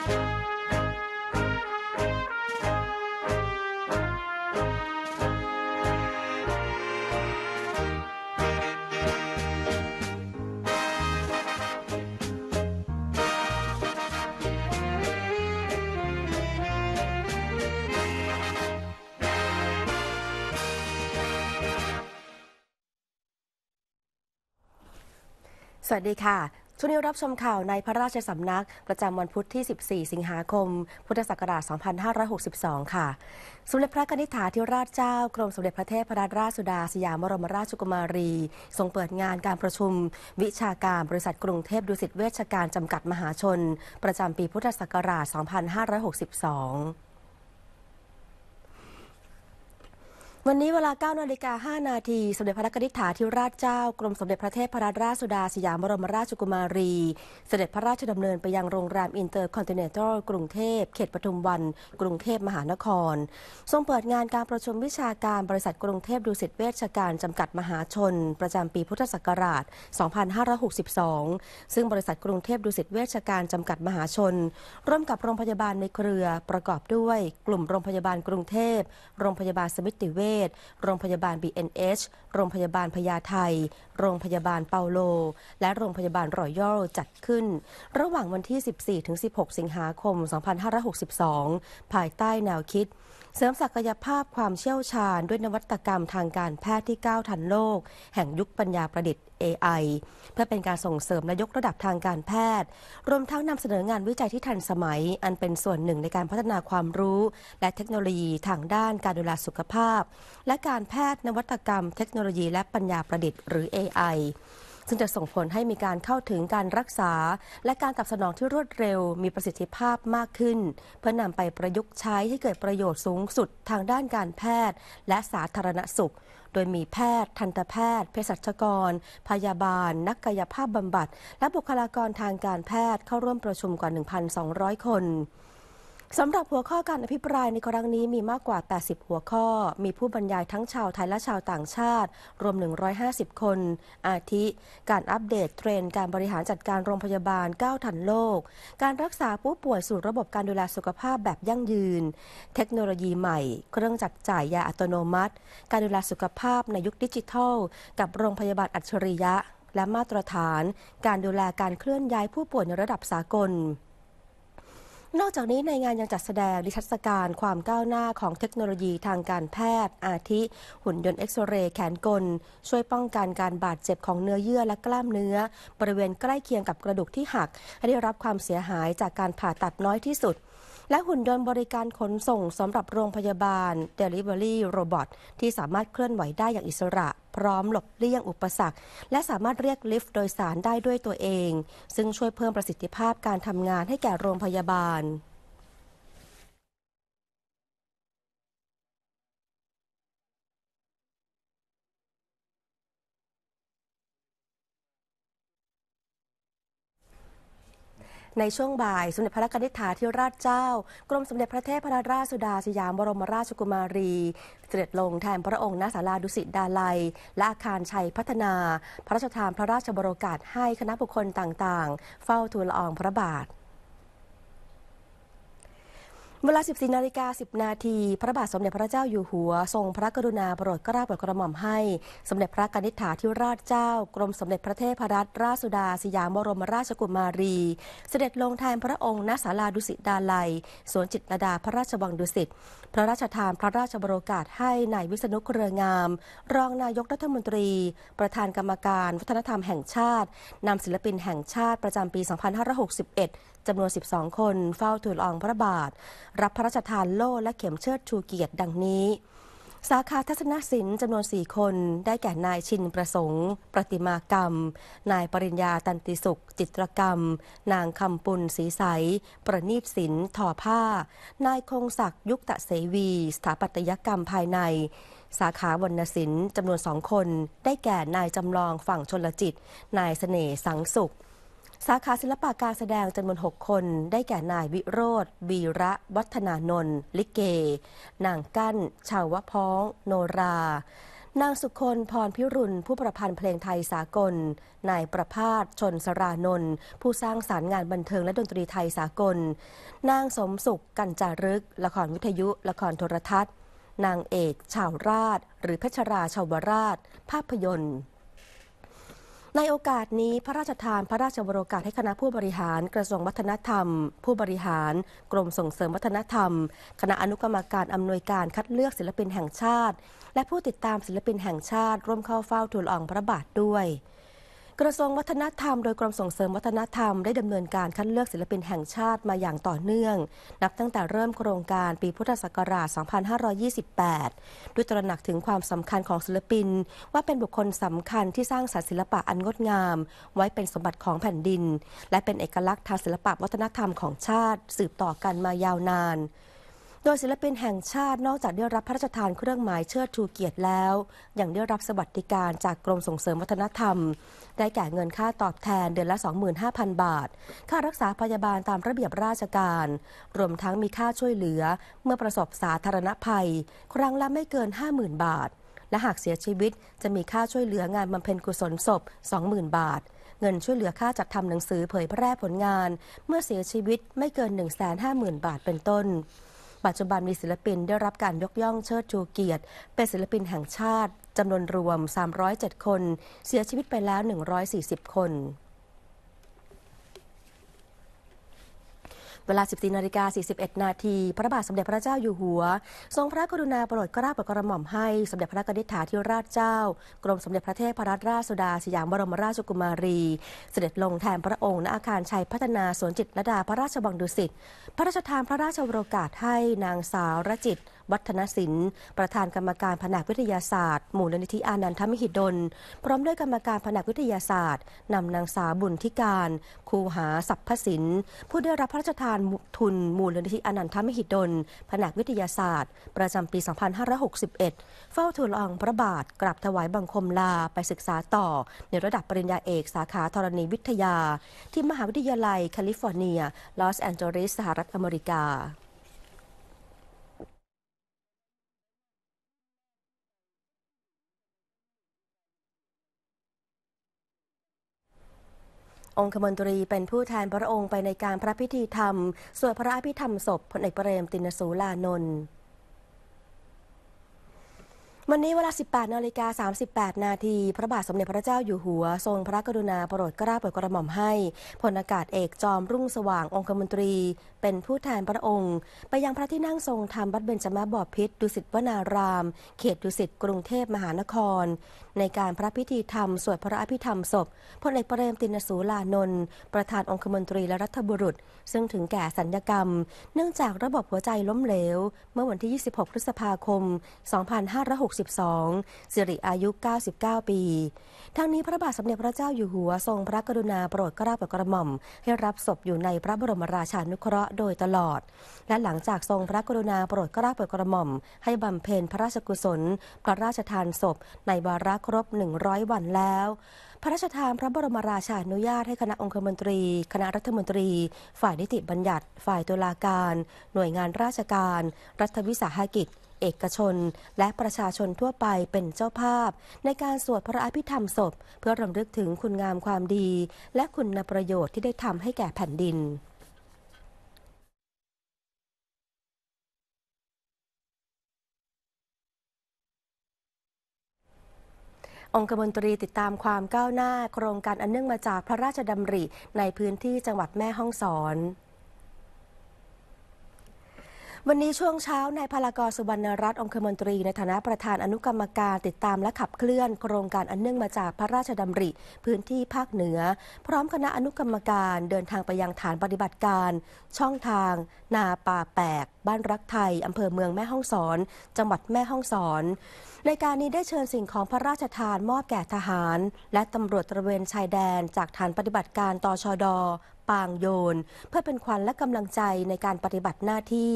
สวัสดีค่ะช่วงนี้รับชมข่าวในพระราชสำนัก ประจำวันพุธที่ 14 สิงหาคม พุทธศักราช 2562 ค่ะ สมเด็จพระนิธิถาธิราชเจ้ากรมสมเด็จพระเทพรัตนราชสุดาสยามบรมราชกุมารี ทรงเปิดงานการประชุม วิชาการบริษัทกรุงเทพดุสิตเวชการจำกัดมหาชน ประจำปีพุทธศักราช 2562วันนี้เวลา9นาฬิกา5นาทีสมเด็จพระนกริษฐาธิราชเจ้ากรมสมเด็จพระเทพรัตนราชสุดาสยามบรมราชกุมารี เสด็จพระราชดำเนินไปยังโรงแรมอินเตอร์คอนติเนนตัลกรุงเทพ เขตปทุมวันกรุงเทพมหานคร ทรงเปิดงานการประชุมวิชาการ บริษัทกรุงเทพดุสิตเวชการจำกัดมหาชน ประจำปีพุทธศักราช 2562 ซึ่งบริษัทกรุงเทพดุสิตเวชการจำกัดมหาชนร่วมกับโรงพยาบาลในเครือ ประกอบด้วยกลุ่มโรงพยาบาลกรุงเทพโรงพยาบาลสมิติเวชศโรงพยาบาล BNH โรงพยาบาลพญาไท โรงพยาบาลเปาโล และโรงพยาบาลรอยัลจัดขึ้น ระหว่างวันที่ 14-16 สิงหาคม 2562 ภายใต้แนวคิดเสริมศักยภาพความเชี่ยวชาญ ด้วยนวัตกรรมทางการแพทย์ที่ก้าวทันโลก แห่งยุคปัญญาประดิษฐ์ AI เพื่อเป็นการส่งเสริมและยกระดับทางการแพทย์ รวมทั้งนำเสนองานวิจัยที่ทันสมัย อันเป็นส่วนหนึ่งในการพัฒนาความรู้ และเทคโนโลยีทางด้านการดูแลสุขภาพ และการแพทย์นวัตกรรมเทคโนโลยีและปัญญาประดิษฐ์หรือ AI ซึ่งจะส่งผลให้มีการเข้าถึงการรักษา และการตอบสนองที่รวดเร็วมีประสิทธิภาพมากขึ้น เพื่อนำไปประยุกต์ใช้ให้เกิดประโยชน์สูงสุดทางด้านการแพทย์ และสาธารณสุข โดยมีแพทย์ ทันตแพทย์เภสัชกร พยาบาล นักกายภาพบำบัดและบุคลากรทางการแพทย์เข้าร่วมประชุมกว่า 1,200 คนสำหรับหัวข้อการอภิปรายในครั้งนี้มีมากกว่า 80 หัวข้อ มีผู้บรรยายทั้งชาว ไทยและชาวต่างชาติ รวม 150 คน อาทิ การอัปเดตเทรนด์การบริหารจัดการโรงพยาบาลก้าวทันโลก การรักษาผู้ป่วยสู่ระบบการดูแลสุขภาพแบบยั่งยืน เทคโนโลยีใหม่เครื่องจักรจ่ายยาอัตโนมัติ การดูแลสุขภาพในยุคดิจิทัล กับโรงพยาบาลอัจฉริยะ และมาตรฐาน การดูแลการเคลื่อนย้ายผู้ป่วยในระดับสากลนอกจากนี้ในงานยังจัดแสดงนิทรรศการความก้าวหน้าของเทคโนโลยีทางการแพทย์ อาทิหุ่นยนต์เอ็กซเรย์แขนกลช่วยป้องกันการบาดเจ็บของเนื้อเยื่อและกล้ามเนื้อ บริเวณใกล้เคียงกับกระดูกที่หัก ให้ได้รับความเสียหายจากการผ่าตัดน้อยที่สุดและหุ่นยนต์บริการขนส่งสำหรับโรงพยาบาล Delivery Robot ที่สามารถเคลื่อนไหวได้อย่างอิสระพร้อมหลบเลี่ยงอุปสรรค และสามารถเรียกลิฟต์โดยสารได้ด้วยตัวเอง ซึ่งช่วยเพิ่มประสิทธิภาพการทำงานให้แก่โรงพยาบาลในช่วงบ่าย สมเด็จพระกนิธฐาีิราชเจ้า กรมสมเด็จพระเทพรัตนราชสุดาสยามบรมราชกุมารี เสด็จลงแทนพระองค์ณศาลาดุสิตดาลัยและอาคารชัยพัฒนา พระราชทานพระราชบรโอกาสให้คณะบุคคลต่างๆ เฝ้าทูลละอองพระบาทเวลา14นาฬิกา10นาทีพระบาทสมเด็จพระเจ้าอยู่หัว ทรงพระกรุณาโปรดกราบโปรดกระหม่อมให้ สมเด็จพระกนิษฐาธิราชเจ้ากรมสมเด็จพระเทพรัตนราชสุดาสยามบรมราชกุมารี เสด็จลงแทนพระองค์ณศาลาดุสิตดาลัยสวนจิตรดาพระราชวังดุสิตพระราชทานพระราชบรโกาศให้นายวิษณุเครืองาม รองนายกรัฐมนตรี ประธานกรรมการวัฒนธรรมแห่งชาตินำศิลปินแห่งชาติประจำปี 2561จำนวน12คน เฝ้าถูลอองพระบาทรับพระราชทานโล่และเข็มเชิดชูเกียรติดังนี้ สาขาทัศนศิลป์จำนวนสี่คน ได้แก่นายชินประสงค์ประติมากรรม นายปริญญาตันติสุข จิตรกรรม นางคำปุลศรีใส ประนีตศิลป์ทอผ้า นายคงศักดิ์ยุคตะเสวี สถาปัตยกรรมภายใน สาขาวรรณศิลป์จำนวนสองคน ได้แก่นายจำลองฝั่งชนลจิต นายสเสน่ห์สังสุขสาขาศิลปะการแสดงจำนวน6 คนได้แก่นายวิโรธบีระวัฒนานนท์ลิเก นางกั้น ชาวพ้อง โนรา นางสุคนพรพิรุณ ผู้ประพันธ์เพลงไทยสากล นายประพาสชนสรานนท์ผู้สร้างสารรค์งานบันเทิงและดนตรีไทยสากล นางสมสุข กันจารึก ละครวิทยุ ละครโทรทัศน์ นางเอก ชาวราช หรือเพชราชาวราชภาพยนตร์ในโอกาสนี้พระราชทานพระราชบรกาศให้คณะผู้บริหาร กระทรวงวัฒนธรรม ผู้บริหาร กรมส่งเสริมวัฒนธรรมคณะอนุกรรมการอำนวยการคัดเลือกศิลปินแห่งชาติ และผู้ติดตามศิลปินแห่งชาติ ร่วมเข้าเฝ้าทูลอองพระบาทด้วยกระทรวงวัฒนธรรมโดยกรมส่งเสริมวัฒนธรรมได้ดำเนินการคัดเลือกศิลปินแห่งชาติมาอย่างต่อเนื่อง นับตั้งแต่เริ่มโครงการปีพุทธศักราช 2528 ด้วยตระหนักถึงความสำคัญของศิลปิน ว่าเป็นบุคคลสำคัญที่สร้างสรรค์ศิลปะอันงดงามไว้เป็นสมบัติของแผ่นดิน และเป็นเอกลักษณ์ทางศิลปะวัฒนธรรมของชาติสืบต่อกันมายาวนานโดยศิลปินแห่งชาตินอกจากได้รับพระราชทานเครื่องหมายเชิดชูเกียรติแล้วยังได้รับสวัสดิการจากกรมส่งเสริมวัฒนธรรม ได้แก่เงินค่าตอบแทนเดือนละ 25,000 บาท ค่ารักษาพยาบาลตามระเบียบราชการ รวมทั้งมีค่าช่วยเหลือเมื่อประสบสาธารณภัย ครั้งละไม่เกิน 50,000 บาท และหากเสียชีวิตจะมีค่าช่วยเหลืองานบำเพ็ญกุศลศพ20,000บาท เงินช่วยเหลือค่าจัดทำหนังสือเผยแพร่ผลงานเมื่อเสียชีวิตไม่เกิน1,50,000 บาทเป็นต้นปัจจุบันมีศิลปินได้รับการยกย่องเชิดชูเกียรติเป็นศิลปินแห่งชาติจำนวนรวม 307 คน เสียชีวิตไปแล้ว 140 คนเวลา 14นาฬิกา 41นาที พระบาทสมเด็จพระเจ้าอยู่หัว ทรงพระกรุณาโปรดกลาบปรดกระหม่อมให้สมเด็จพระกนิษฐาธิราชเจ้า กรมสมเด็จพระเทพรัตนราชสุดา สยามบรมราชกุมารี เสด็จลงแทนพระองค์ณอาคารชัยพัฒนา สวนจิตรดาพระราชบังดุสิตพระราชทานพระราชโรกาสให้นางสาวรจิตวัฒนศิลป์ประธานกรรมการแผนกวิทยาศาสตร์ มูลนิธิอานันทมหิดล พร้อมด้วยกรรมการแผนกวิทยาศาสตร์นำนางสาวบุญธิการครูหาสัพพศิลป์ผู้ได้รับพระราชทานทุนมูลนิธิอนันทมหิดลแผนกวิทยาศาสตร์ประจำปี 2561 เฝ้าทูลองพระบาทกราบถวายบังคมลาไปศึกษาต่อ ในระดับปริญญาเอกสาขาธรณีวิทยาที่มหาวิทยาลัยแคลิฟอร์เนีย ลอสแอนเจลิส สหรัฐอเมริกาองคมนตรีเป็นผู้แทนพระองค์ไปในการพระพิธีธรรมสวดพระอภิธรรมศพพลเอกเปรมตินสูลานนท์วันนี้เวลา 18นาฬิกา38 นาที พระบาทสมเด็จพระเจ้าอยู่หัวทรงพระกรุณาโปรดเกล้าโปรดกระหม่อมให้พลอากาศเอกจอมรุ่งสว่างองคมนตรี เป็นผู้แทนพระองค์ ไปยังพระที่นั่งทรงธรรมวัดเบญจมาบพิษ ดุสิตวนาราม เขตดุสิตกรุงเทพมหานคร ในการพระพิธีธรรมสวดพระอภิธรรมศพพลเอกเปรมตินสูลานนท์ประธานองคมนตรีและรัฐบุรุษ ซึ่งถึงแก่สัญญกรรม เนื่องจากระบบหัวใจล้มเหลว เมื่อวันที่ 26 พฤษภาคม 2560 62สิริอายุ 99 ปีทั้งนี้พระบาทสมเด็จพระเจ้าอยู่หัวทรงพระกรุณาโปรดเกล้าโปรดกระหม่อม ให้รับศพอยู่ในพระบรมราชานุเคราะห์โดยตลอด และหลังจากทรงพระกรุณาโปรดเกล้าโปรดกระหม่อม ให้บำเพ็ญพระราชกุศล พระราชทานศพ ในวาระครบ 100 วันแล้ว พระราชทานพระบรมราชานุญาตให้คณะองคมนตรี คณะรัฐมนตรีฝ่ายนิติบัญญัติฝ่ายตุลาการ หน่วยงานราชการ รัฐวิสาหกิจเอกชนและประชาชนทั่วไปเป็นเจ้าภาพ ในการสวดพระอภิธรรมศพเพื่อรำลึกถึงคุณงามความดีและคุณประโยชน์ที่ได้ทำให้แก่แผ่นดิน องคมนตรีติดตามความก้าวหน้าโครงการอันเนื่องมาจากพระราชดำริในพื้นที่จังหวัดแม่ฮ่องสอนวันนี้ช่วงเช้านายพลากรสุวรรณรัตน์องคมนตรี ในฐานะประธานอนุกรรมการติดตามและขับเคลื่อน โครงการอันเนื่องมาจากพระราชดำริ พื้นที่ภาคเหนือ พร้อมคณะอนุกรรมการเดินทางไปยังฐานปฏิบัติการ ช่องทาง นาป่าแปก บ้านรักไทย อำเภอเมืองแม่ฮ่องสอน จังหวัดแม่ฮ่องสอน ในการนี้ได้เชิญสิ่งของพระราชทานมอบแก่ทหาร และตำรวจตระเวนชายแดนจากฐานปฏิบัติการตชดปางโยนเพื่อเป็นขวัญและกำลังใจในการปฏิบัติหน้าที่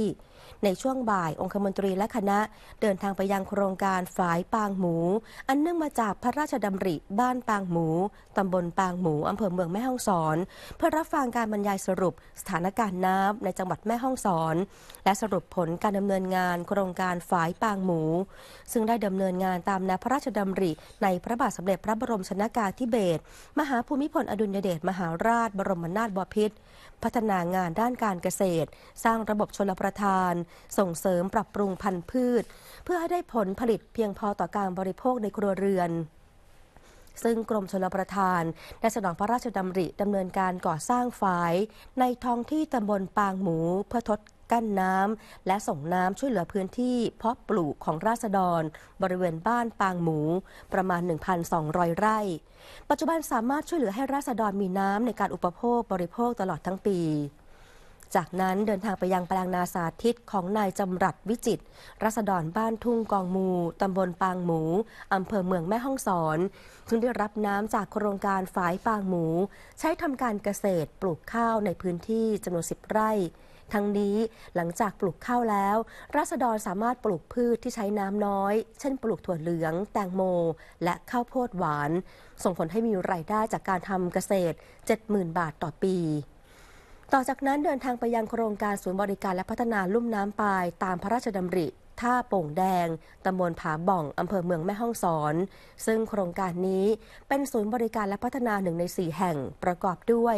ในช่วงบ่ายองคมนตรีและคณะเดินทางไปยังโครงการฝายปางหมู อันเนื่องมาจากพระราชดำริบ้านปางหมู ตำบลปางหมูอำเภอเมืองแม่ฮ่องสอนเพื่อรับฟังการบรรยายสรุปสถานการณ์น้ำในจังหวัดแม่ฮ่องสอน และสรุปผลการดำเนินงานโครงการฝายปางหมู ซึ่งได้ดำเนินงานตามแนวพระราชดำริ ในพระบาทสมเด็จ พระบรมชนากาธิเบศรมหาภูมิพลอดุลยเดชมหาราชบรมนาถบพิตรพัฒนางานด้านการเกษตร สร้างระบบชลประทาน ส่งเสริมปรับปรุงพันธุ์พืช เพื่อให้ได้ผลผลิตเพียงพอต่อการบริโภคในครัวเรือน ซึ่งกรมชลประทานได้สนองพระราชดำริดำเนินการก่อสร้างฝาย ในท้องที่ตำบลปางหมูเพื่อทดกั้นน้ำและส่งน้ำช่วยเหลือพื้นที่เพาะปลูกของราษฎร บริเวณบ้านปางหมูประมาณ 1,200 ไร่ ปัจจุบันสามารถช่วยเหลือให้ราษฎรมีน้ำในการอุปโภคบริโภคตลอดทั้งปี จากนั้นเดินทางไปยังแปลงนาสาธิตของนายจำรัดวิจิตรัศดรบ้านทุ่งกองมูตำบลปางหมูอำเภอเมืองแม่ฮ่องสอน ซึ่งได้รับน้ำจากโครงการฝายปางหมู ใช้ทำการเกษตรปลูกข้าวในพื้นที่จำนวนสิบไร่ทั้งนี้หลังจากปลูกข้าวแล้ว ราษฎรสามารถปลูกพืชที่ใช้น้ำน้อย เช่นปลูกถั่วเหลือง แตงโม และข้าวโพดหวาน ส่งผลให้มีรายได้จากการทำเกษตร 70,000 บาทต่อปี ต่อจากนั้นเดินทางไปยังโครงการศูนย์บริการและพัฒนาลุ่มน้ำปายตามพระราชดำริท่าโป่งแดง ตำบลผาบ่อง อำเภอเมืองแม่ฮ่องสอน ซึ่งโครงการนี้เป็นศูนย์บริการและพัฒนาหนึ่งในสี่แห่ง ประกอบด้วย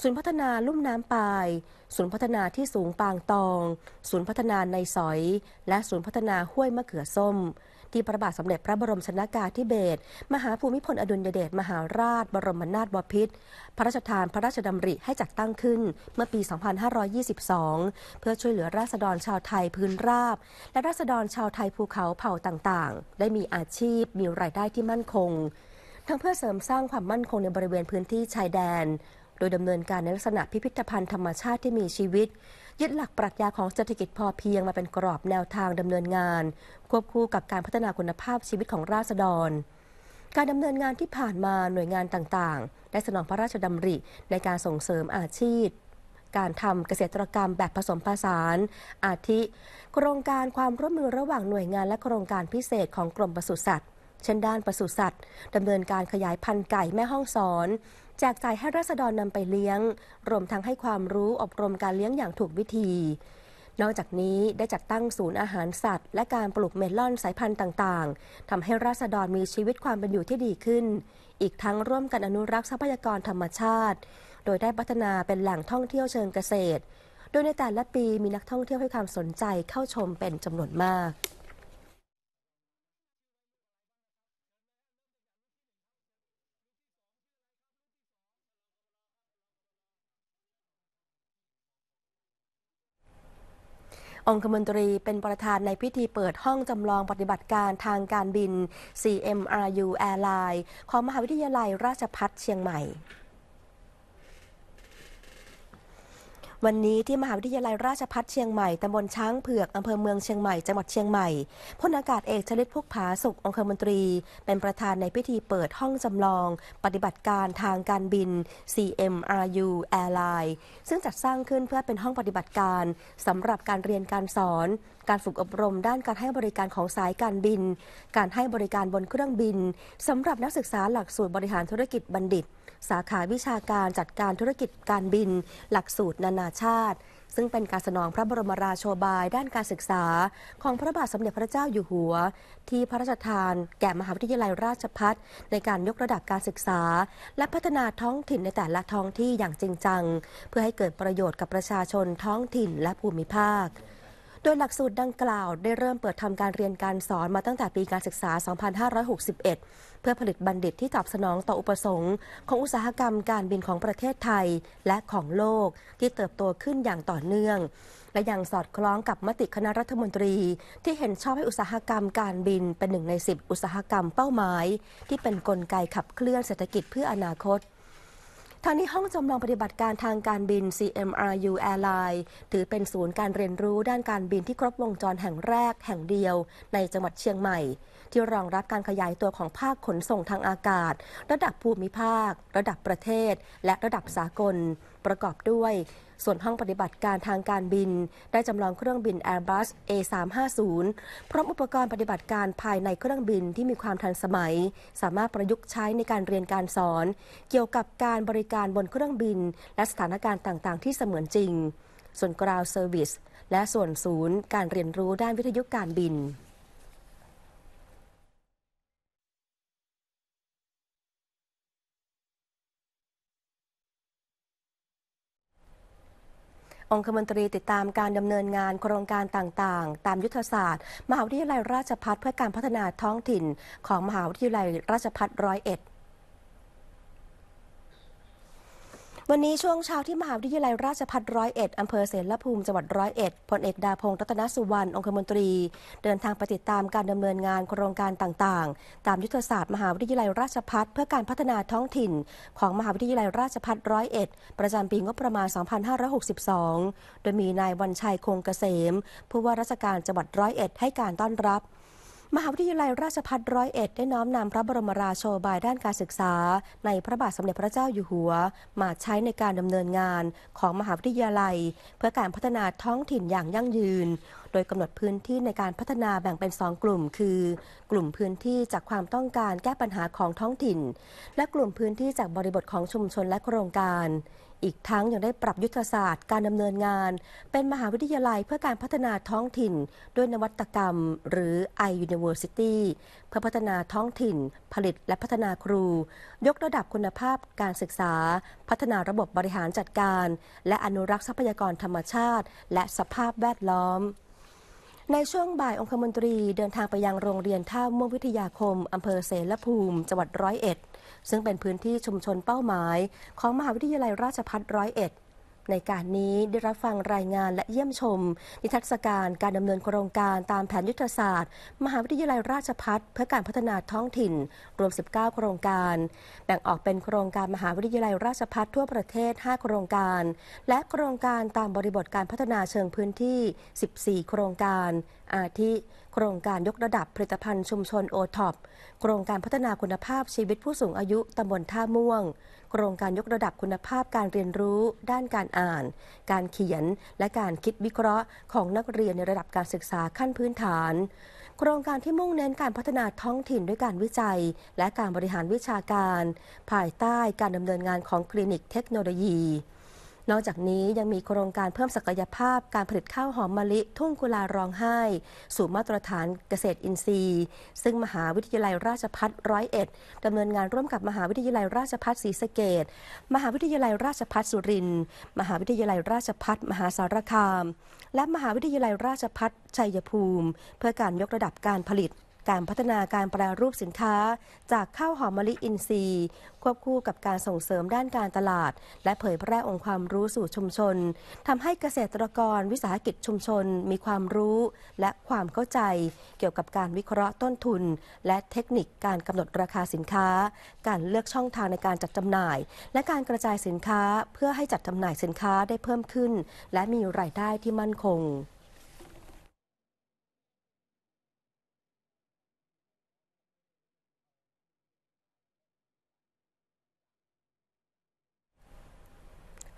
ศูนย์พัฒนาลุ่มน้ำปาย ศูนย์พัฒนาที่สูงปางตอง ศูนย์พัฒนาในสอย และศูนย์พัฒนาห้วยมะเขือส้มที่พระบาทสมเด็จพระบรมชนากาธิเบศรมหาภูมิพลอดุลยเดชมหาราช บรมนาถบพิตรพระราชทานพระราชดำริให้จัดตั้งขึ้น เมื่อปี 2522 เพื่อช่วยเหลือราษฎรชาวไทยพื้นราบ และราษฎรชาวไทยภูเขาเผ่าต่างๆ ได้มีอาชีพมีรายได้ที่มั่นคง ทั้งเพื่อเสริมสร้างความมั่นคงในบริเวณพื้นที่ชายแดนโดยดำเนินการในลักษณะพิพิธภัณฑ์ธรรมชาติที่มีชีวิตยึดหลักปรัชญาของเศรษฐกิจพอเพียงมาเป็นกรอบแนวทางดำเนินงาน ควบคู่กับการพัฒนาคุณภาพชีวิตของราษฎร การดำเนินงานที่ผ่านมาหน่วยงานต่างๆได้สนองพระราชดำริในการส่งเสริมอาชีพ การทำเกษตรกรรมแบบผสมผสาน อาทิ โครงการความร่วมมือระหว่างหน่วยงานและโครงการพิเศษของกรมปศุสัตว์เช่นด้านปศุสัตว์ดำเนินการขยายพันธุ์ไก่แม่ห้องสอนแจกจ่ายให้ราษฎรนำไปเลี้ยง รวมทั้งให้ความรู้อบรมการเลี้ยงอย่างถูกวิธี นอกจากนี้ได้จัดตั้งศูนย์อาหารสัตว์ และการปลูกเมลอนสายพันธุ์ต่าง ๆทำให้ราษฎรมีชีวิตความเป็นอยู่ที่ดีขึ้น อีกทั้งร่วมกันอนุรักษ์ทรัพยากรธรรมชาติ โดยได้พัฒนาเป็นแหล่งท่องเที่ยวเชิงเกษตร โดยในแต่ละปีมีนักท่องเที่ยวให้ความสนใจเข้าชมเป็นจำนวนมากองคมนตรีเป็นประธานในพิธีเปิดห้องจำลองปฏิบัติการทางการบิน CMRU Airline ของมหาวิทยาลัยราชพัฒเชียงใหม่วันนี้ที่มหาวิทยาลัยราชพัฒเชียงใหม่ ตำบลช้างเผือก อำเภอเมืองเชียงใหม่ จังหวัดเชียงใหม่ พลอากาศเอกชลิตพุกผาสุของคมนตรี เป็นประธานในพิธีเปิดห้องจำลองปฏิบัติการทางการบิน CMRU Airline ซึ่งจัดสร้างขึ้นเพื่อเป็นห้องปฏิบัติการ สำหรับการเรียนการสอน การฝึกอบรมด้านการให้บริการของสายการบิน การให้บริการบนเครื่องบินสำหรับนักศึกษาหลักสูตรบริหารธุรกิจบัณฑิตสาขาวิชาการจัดการธุรกิจการบินหลักสูตรนานาชาติ ซึ่งเป็นการสนองพระบรมราโชบายด้านการศึกษา ของพระบาทสมเด็จพระเจ้าอยู่หัว ที่พระราชทานแก่มหาวิทยาลัยราชพัฒในการยกระดับการศึกษา และพัฒนาท้องถิ่นในแต่ละท้องที่อย่างจริงจัง เพื่อให้เกิดประโยชน์กับประชาชนท้องถิ่นและภูมิภาคโดยหลักสูตรดังกล่าวได้เริ่มเปิดทำการเรียนการสอนมาตั้งแต่ปีการศึกษา 2561 เพื่อผลิตบัณฑิตที่ตอบสนองต่ออุปสงค์ของอุตสาหกรรมการบินของประเทศไทยและของโลกที่เติบโตขึ้นอย่างต่อเนื่อง และยังสอดคล้องกับมติคณะรัฐมนตรีที่เห็นชอบให้อุตสาหกรรมการบินเป็นหนึ่งใน 10 อุตสาหกรรมเป้าหมาย ที่เป็นนกลไกขับเคลื่อนเศรษฐกิจเพื่ออนาคตทางนี้ห้องจำลองปฏิบัติการทางการบิน CMRU Airline ถือเป็นศูนย์การเรียนรู้ด้านการบินที่ครบวงจรแห่งแรกแห่งเดียวในจังหวัดเชียงใหม่ ที่รองรับการขยายตัวของภาคขนส่งทางอากาศ ระดับภูมิภาค ระดับประเทศและระดับสากลประกอบด้วยส่วนห้องปฏิบัติการทางการบินได้จำลองเครื่องบิน Airbus A350 พร้อมอุปกรณ์ปฏิบัติการภายในเครื่องบินที่มีความทันสมัย สามารถประยุกต์ใช้ในการเรียนการสอน เกี่ยวกับการบริการบนเครื่องบิน และสถานการณ์ต่างๆ ที่เสมือนจริง ส่วนกราวเซอร์วิสและส่วนศูนย์การเรียนรู้ด้านวิทยุการบินองคมนตรีติดตามการดำเนินงานโครงการต่างๆ ตามยุทธศาสตร์ มหาวิทยาลัยราชพัฒเพื่อการพัฒนาท้องถิ่นของมหาวิทยาลัยราชพัฒร้อยเอ็ดวันนี้ช่วงเช้าที่มหาวิทยาลัยราชภัฏร้อยเอ็ดอำเภอเสรภูมิจังหวัดร้อยเอ็ดพลเอกดาพงศ์รัตนสุวรรณองคมนตรี เดินทางไปติดตามการดำเนินงานโครงการต่างๆ ตามยุทธศาสตร์มหาวิทยาลัยราชภัฏเพื่อการพัฒนาท้องถิ่นของมหาวิทยาลัยราชภัฏร้อยเอ็ดประจำปีงบประมาณ 2562 โดยมีนายวันชัยคงเกษม ผู้ว่าราชการจังหวัดร้อยเอ็ดให้การต้อนรับมหาวิทยาลัยราชภัฏร้อยเอ็ดได้น้อมนำพระบรมราโชบายด้านการศึกษา ในพระบาทสมเด็จพระเจ้าอยู่หัว มาใช้ในการดำเนินงานของมหาวิทยาลัย เพื่อการพัฒนาท้องถิ่นอย่างยั่งยืน โดยกำหนดพื้นที่ในการพัฒนาแบ่งเป็นสองกลุ่ม คือกลุ่มพื้นที่จากความต้องการแก้ปัญหาของท้องถิ่น และกลุ่มพื้นที่จากบริบทของชุมชนและโครงการอีกทั้งยังได้ปรับยุทธศาสตร์การดำเนินงาน เป็นมหาวิทยาลัยเพื่อการพัฒนาท้องถิ่น ด้วยนวัตกรรม หรือ i University เพื่อพัฒนาท้องถิ่น ผลิตและพัฒนาครู ยกระดับคุณภาพการศึกษา พัฒนาระบบบริหารจัดการ และอนุรักษ์ทรัพยากรธรรมชาติ และสภาพแวดล้อม ในช่วงบ่ายองคมนตรีเดินทางไปยังโรงเรียนท่าม่วงวิทยาคมอำเภอเสรภูมิจังหวัดร้อยเอ็ดซึ่งเป็นพื้นที่ชุมชนเป้าหมายของมหาวิทยาลัยราชพัฒร้อยเอ็ดในการนี้ได้รับฟังรายงานและเยี่ยมชม นิทรรศการการดำเนินโครงการตามแผนยุทธศาสตร์ มหาวิทยาลัยราชพัฒเพื่อการพัฒนาท้องถิ่น รวม 19 โครงการ แบ่งออกเป็นโครงการมหาวิทยาลัยราชพัฒทั่วประเทศ 5 โครงการ และโครงการตามบริบทการพัฒนาเชิงพื้นที่ 14 โครงการอาทิโครงการยกระดับผลิตภัณฑ์ชุมชนโอท็อปโครงการพัฒนาคุณภาพชีวิตผู้สูงอายุตำบลท่าม่วงโครงการยกระดับคุณภาพการเรียนรู้ด้านการอ่าน การเขียน และการคิดวิเคราะห์ของนักเรียนในระดับการศึกษาขั้นพื้นฐาน โครงการที่มุ่งเน้นการพัฒนาท้องถิ่นด้วยการวิจัย และการบริหารวิชาการ ภายใต้การดำเนินงานของคลินิกเทคโนโลยีนอกจากนี้ยังมีโครงการเพิ่มศักยภาพการผลิตข้าวหอมมะลิทุ่งกุลาร้องไห้สู่มาตรฐานเกษตรอินทรีย์ ซึ่งมหาวิทยาลัยราชพัฒร้อยเอ็ดดำเนินงานร่วมกับมหาวิทยาลัยราชพัฒศรีสะเกดมหาวิทยาลัยราชพัฒสุรินทร์มหาวิทยาลัยราชพัฒมหาสารคาม และมหาวิทยาลัยราชพัฒชัยภูมิ เพื่อการยกระดับการผลิตการพัฒนาการแปรรูปสินค้า จากข้าวหอมมะลิอินทรีย์ ควบคู่กับการส่งเสริมด้านการตลาด และเผยแพร่องค์ความรู้สู่ชุมชน ทำให้เกษตรกรวิสาหกิจชุมชนมีความรู้ และความเข้าใจเกี่ยวกับการวิเคราะห์ต้นทุน และเทคนิคการกำหนดราคาสินค้า การเลือกช่องทางในการจัดจำหน่าย และการกระจายสินค้าเพื่อให้จัดจำหน่ายสินค้าได้เพิ่มขึ้น และมีรายได้ที่มั่นคง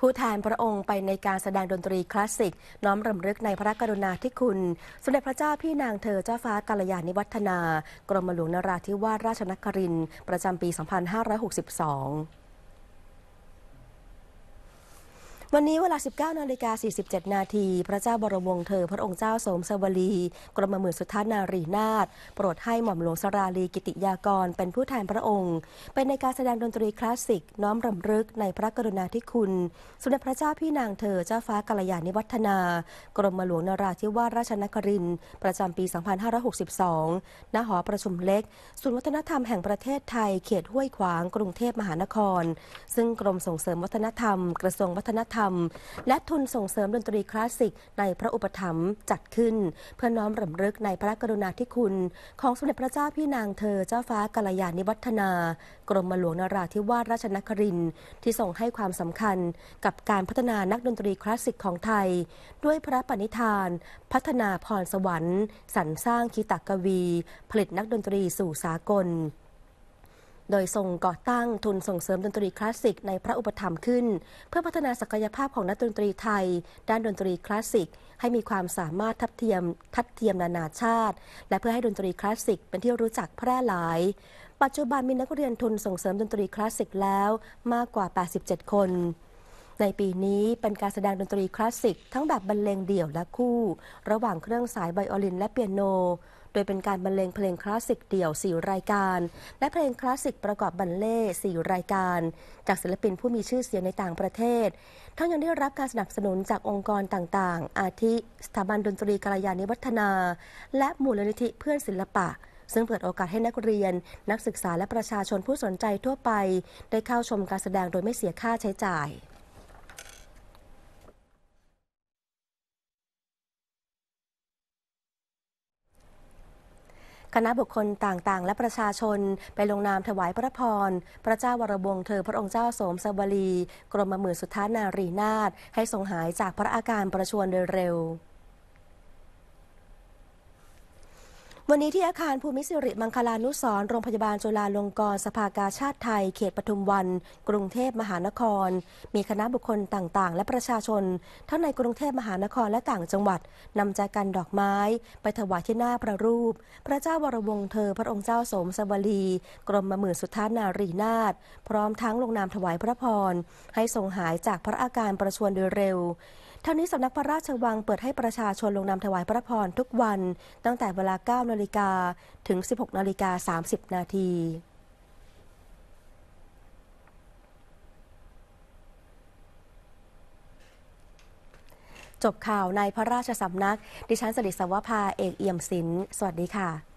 ผู้แทนพระองค์ไปในการแสดงดนตรีคลาสสิก น้อมรำลึกในพระกรุณาธิคุณสมเด็จพระเจ้าพี่นางเธอเจ้าฟ้ากาลยานิวัฒนา กรมหลวงนราธิวาสราชนครินทร์ประจำปี 2562วันนี้เวลา 19นาฬิกา47นาที พระเจ้าบรมวงศ์เธอพระองค์เจ้าสมสวลีกรมหมื่นสุทธานารีนาถโปรดให้หม่อมหลวงสราลีกิติยากร เป็นผู้แทนพระองค์เป็นในการแสดงดนตรีคลาสสิกน้อมรำลึกในพระกรุณาธิคุณสมเด็จพระเจ้าพี่นางเธอเจ้าฟ้ากัลยาณิวัฒนา กรมหลวงนราธิวาสราชนครินทร์ประจำปี 2562 ณ หอประชุมเล็กศูนย์วัฒนธรรมแห่งประเทศไทยเขตห้วยขวางกรุงเทพมหานคร ซึ่งกรมส่งเสริมวัฒนธรรม กระทรวงวัฒนธรรมรมและทุนส่งเสริมดนตรีคลาสสิกในพระอุปถัมภ์จัดขึ้น เพื่อน้อมรำลึกในพระกรุณาธิคุณ ของสมเด็จพระเจ้าพี่นางเธอเจ้าฟ้ากัลยาณิวัฒนา กรมหลวงนราธิวาสราชนครินที่ส่งให้ความสำคัญกับการพัฒนานักดนตรีคลาสสิกของไทย ด้วยพระปณิธาน พัฒนาพรสวรรค์สรรสร้างคีตากวี ผลิตนักดนตรีสู่สากลโดยทรงก่อตั้งทุนส่งเสริมดนตรีคลาสสิกในพระอุปถัมภ์ขึ้น เพื่อพัฒนาศักยภาพของนักดนตรีไทย ด้านดนตรีคลาสสิก ให้มีความสามารถทัดเทียมทัดเทียมนานาชาติ และเพื่อให้ดนตรีคลาสสิกเป็นที่รู้จักแพร่หลาย ปัจจุบันมีนักเรียนทุนส่งเสริมดนตรีคลาสสิกแล้วมากกว่า 87 คน ในปีนี้เป็นการแสดงดนตรีคลาสสิกทั้งแบบบรรเลงเดี่ยวและคู่ ระหว่างเครื่องสายไบโอลิน และเปียโนโดยเป็นการบรรเลงเพลงคลาสสิกเดี่ยว4รายการ และเพลงคลาสสิกประกอบบรรเล่4รายการ จากศิลปินผู้มีชื่อเสียงในต่างประเทศ ทั้งยังได้รับการสนับสนุนจากองค์กรต่างๆ อาทิสถาบันดนตรีกาลยานิวัฒนา และมูลนิธิเพื่อนศิลปะ ซึ่งเปิดโอกาสให้นักเรียนนักศึกษาและประชาชนผู้สนใจทั่วไปได้เข้าชมการแสดงโดยไม่เสียค่าใช้จ่ายคณะบุคคลต่างๆและประชาชนไปลงนามถวายพระพรพระเจ้าวรวงเธอพระองค์เจ้าโสมสวลีกรมหมื่นสุทธานารีนาถให้ทรงหายจากพระอาการประชวรโดยเร็ววันนี้ที่อาคารภูมิสิริมังคลานุสรโรงพยาบาลจุฬาลงกรณ์สภากาชาติไทย เขตปทุมวัน กรุงเทพมหานคร มีคณะบุคคลต่างๆ และประชาชน ทั้งในกรุงเทพมหานครและต่างจังหวัด นำใจกันดอกไม้ไปถวายที่หน้าพระรูป พระเจ้าวรวงเธอพระองค์เจ้าสมสวลี กรมหมื่นสุทธานารีนาถพร้อมทั้งลงนามถวายพระพรให้ทรงหายจากพระอาการประชวรโดยเร็วท่างนี้สำนักพระราชวังเปิดให้ประชาชนลงนามถวายพระพรทุกวันตั้งแต่เวลา 9นาฬิกาถึง 16นาฬิกา30นาทีจบข่าวในพระราชสำนักดิฉันสดิสวภาเอกเอี่ยมศิลป์สวัสดีค่ะ